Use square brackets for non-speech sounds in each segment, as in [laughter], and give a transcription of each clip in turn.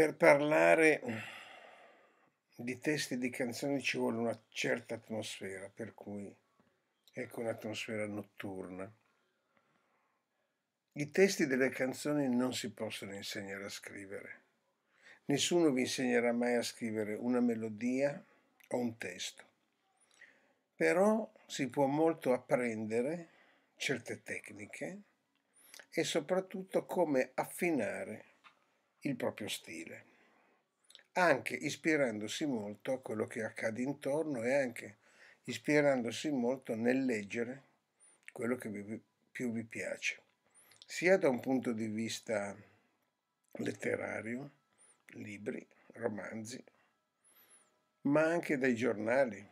Per parlare di testi di canzoni ci vuole una certa atmosfera, per cui ecco un'atmosfera notturna. I testi delle canzoni non si possono insegnare a scrivere. Nessuno vi insegnerà mai a scrivere una melodia o un testo. Però si può molto apprendere certe tecniche e soprattutto come affinare il proprio stile, anche ispirandosi molto a quello che accade intorno e anche ispirandosi molto nel leggere quello che vi, più vi piace, sia da un punto di vista letterario, libri, romanzi, ma anche dai giornali,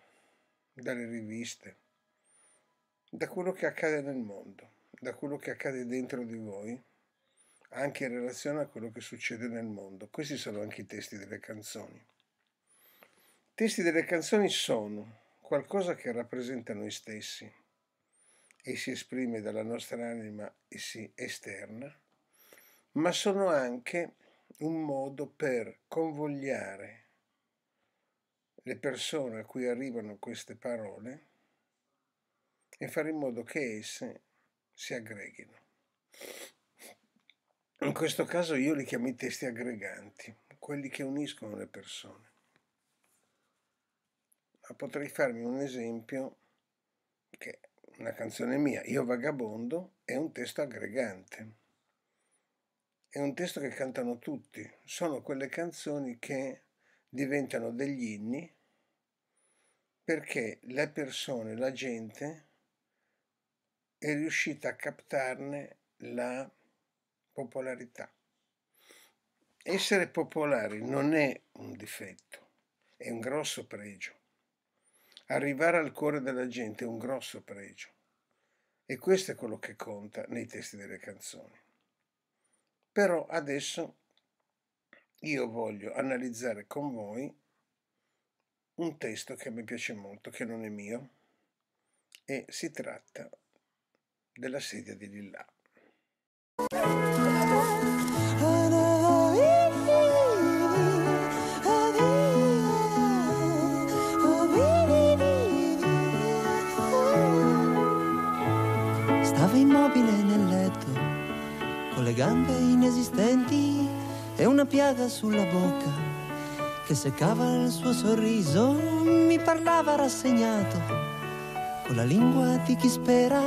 dalle riviste, da quello che accade nel mondo, da quello che accade dentro di voi anche in relazione a quello che succede nel mondo. Questi sono anche i testi delle canzoni. I testi delle canzoni sono qualcosa che rappresenta noi stessi e si esprime dalla nostra anima e si esterna, ma sono anche un modo per convogliare le persone a cui arrivano queste parole e fare in modo che esse si aggreghino. In questo caso io li chiamo i testi aggreganti, quelli che uniscono le persone. Ma potrei farmi un esempio che una canzone mia, Io vagabondo, è un testo aggregante. È un testo che cantano tutti. Sono quelle canzoni che diventano degli inni perché le persone, la gente è riuscita a captarne la popolarità. Essere popolari non è un difetto, è un grosso pregio. Arrivare al cuore della gente è un grosso pregio. E questo è quello che conta nei testi delle canzoni. Però adesso io voglio analizzare con voi un testo che mi piace molto, che non è mio, e si tratta della sedia di Lillà. le gambe inesistenti e una piaga sulla bocca che seccava il suo sorriso, mi parlava rassegnato, con la lingua di chi spera,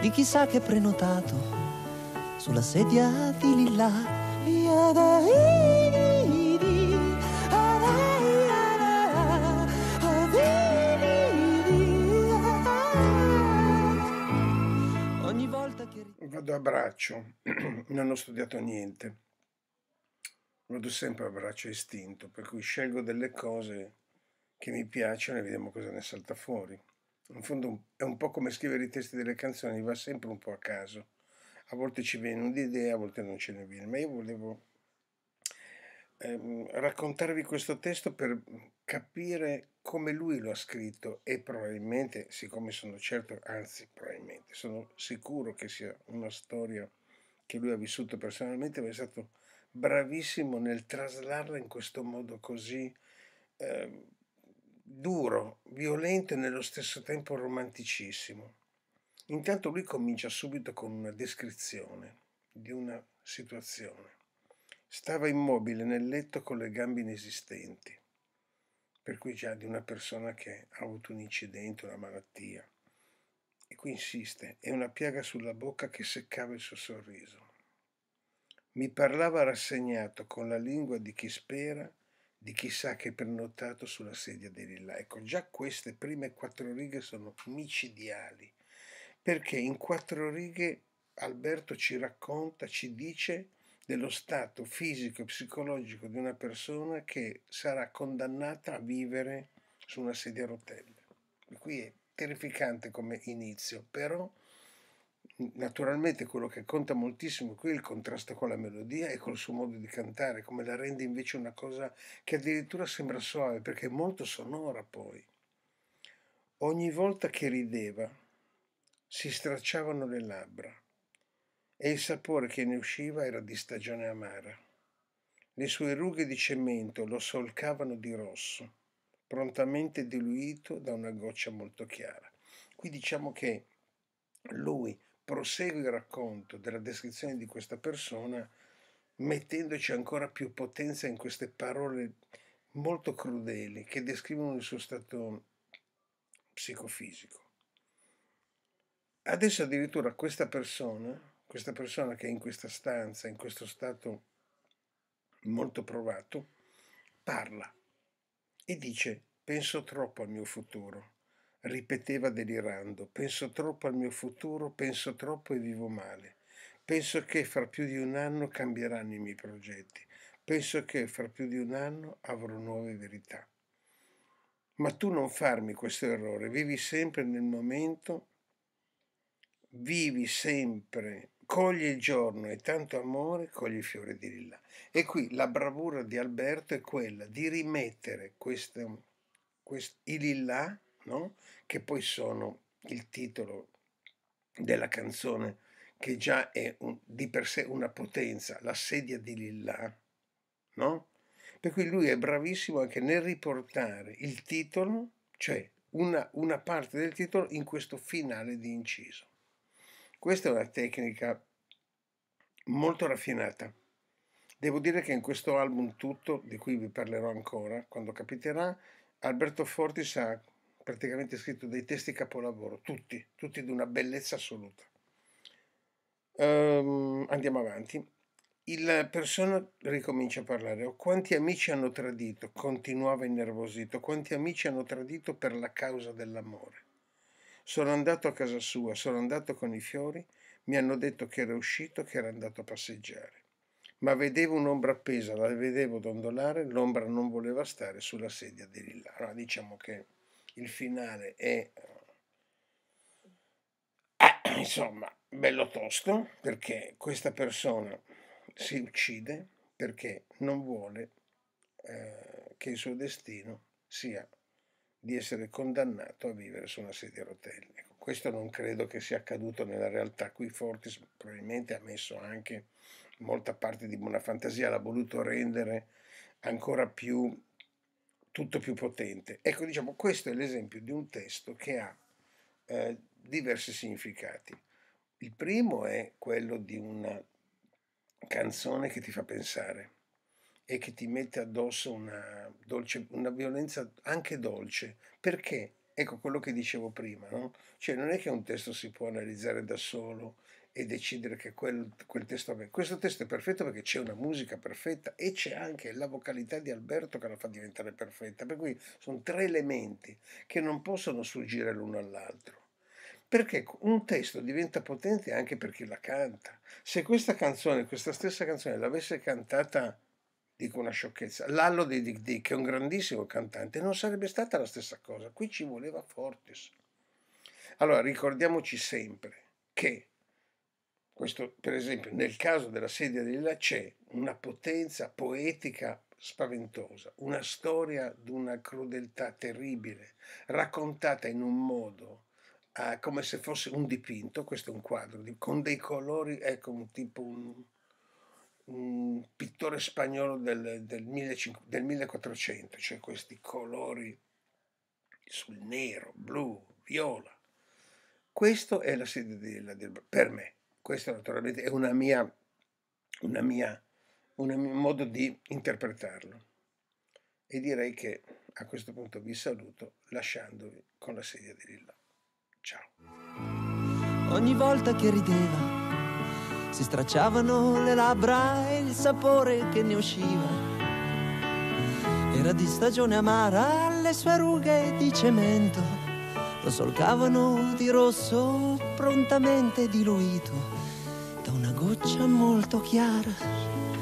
di chissà che prenotato, sulla sedia di lilla. Io da io. braccio, [clears throat] non ho studiato niente, vado sempre a braccio istinto, per cui scelgo delle cose che mi piacciono e vediamo cosa ne salta fuori. In fondo è un po' come scrivere i testi delle canzoni, va sempre un po' a caso. A volte ci viene un'idea, a volte non ce ne viene, ma io volevo ehm, raccontarvi questo testo per capire come lui lo ha scritto e probabilmente, siccome sono certo, anzi probabilmente, sono sicuro che sia una storia che lui ha vissuto personalmente, ma è stato bravissimo nel traslarla in questo modo così eh, duro, violento e nello stesso tempo romanticissimo. Intanto lui comincia subito con una descrizione di una situazione. Stava immobile nel letto con le gambe inesistenti, per cui già di una persona che ha avuto un incidente, una malattia. E qui insiste, è una piaga sulla bocca che seccava il suo sorriso. Mi parlava rassegnato con la lingua di chi spera, di chi sa che è pernottato sulla sedia di Lilla. Ecco, già queste prime quattro righe sono micidiali, perché in quattro righe Alberto ci racconta, ci dice dello stato fisico e psicologico di una persona che sarà condannata a vivere su una sedia a rotelle. Qui è terrificante come inizio, però naturalmente quello che conta moltissimo qui è il contrasto con la melodia e col suo modo di cantare, come la rende invece una cosa che addirittura sembra suave perché è molto sonora poi. Ogni volta che rideva si stracciavano le labbra e il sapore che ne usciva era di stagione amara. Le sue rughe di cemento lo solcavano di rosso, prontamente diluito da una goccia molto chiara. Qui diciamo che lui prosegue il racconto della descrizione di questa persona mettendoci ancora più potenza in queste parole molto crudeli che descrivono il suo stato psicofisico. Adesso addirittura questa persona questa persona che è in questa stanza, in questo stato molto provato, parla e dice penso troppo al mio futuro, ripeteva delirando, penso troppo al mio futuro, penso troppo e vivo male, penso che fra più di un anno cambieranno i miei progetti, penso che fra più di un anno avrò nuove verità. Ma tu non farmi questo errore, vivi sempre nel momento, vivi sempre Coglie il giorno e tanto amore, coglie i fiori di lilla. E qui la bravura di Alberto è quella di rimettere queste, queste, i lilla, no? che poi sono il titolo della canzone, che già è un, di per sé una potenza, la sedia di lilla, no? Per cui lui è bravissimo anche nel riportare il titolo, cioè una, una parte del titolo, in questo finale di inciso. Questa è una tecnica molto raffinata. Devo dire che in questo album tutto, di cui vi parlerò ancora, quando capiterà, Alberto Fortis ha praticamente scritto dei testi capolavoro, tutti, tutti di una bellezza assoluta. Um, andiamo avanti. Il persona ricomincia a parlare. Oh, quanti amici hanno tradito? Continuava innervosito. Quanti amici hanno tradito per la causa dell'amore? Sono andato a casa sua, sono andato con i fiori, mi hanno detto che era uscito, che era andato a passeggiare. Ma vedevo un'ombra appesa, la vedevo dondolare, l'ombra non voleva stare sulla sedia di Lilla. Allora diciamo che il finale è eh, insomma bello tosto perché questa persona si uccide perché non vuole eh, che il suo destino sia di essere condannato a vivere su una sedia a rotelle. Ecco, questo non credo che sia accaduto nella realtà. Qui Fortis probabilmente ha messo anche molta parte di buona fantasia, l'ha voluto rendere ancora più tutto più potente. Ecco, diciamo, questo è l'esempio di un testo che ha eh, diversi significati. Il primo è quello di una canzone che ti fa pensare e che ti mette addosso una, dolce, una violenza anche dolce. Perché? Ecco quello che dicevo prima, no? Cioè non è che un testo si può analizzare da solo e decidere che quel, quel testo... Questo testo è perfetto perché c'è una musica perfetta e c'è anche la vocalità di Alberto che la fa diventare perfetta. Per cui sono tre elementi che non possono sfuggire l'uno all'altro perché un testo diventa potente anche per chi la canta. Se questa canzone, questa stessa canzone, l'avesse cantata dico una sciocchezza, Lallo di Dick Dick è un grandissimo cantante, non sarebbe stata la stessa cosa, qui ci voleva Fortis. Allora ricordiamoci sempre che, questo, per esempio nel caso della sedia di Lilla c'è una potenza poetica spaventosa, una storia di una crudeltà terribile, raccontata in un modo eh, come se fosse un dipinto, questo è un quadro, con dei colori, ecco, un tipo un, un pittore spagnolo del, del, 1500, del 1400, cioè questi colori sul nero, blu, viola. Questa è la sede della, del, per me, questa naturalmente è una mia, una mia, un mio modo di interpretarlo. E direi che a questo punto vi saluto lasciandovi con la sedia di Lilla. Ciao. Ogni volta che rideva si stracciavano le labbra e il sapore che ne usciva era di stagione amara, le sue rughe di cemento lo solcavano di rosso prontamente diluito da una goccia molto chiara.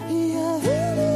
Via,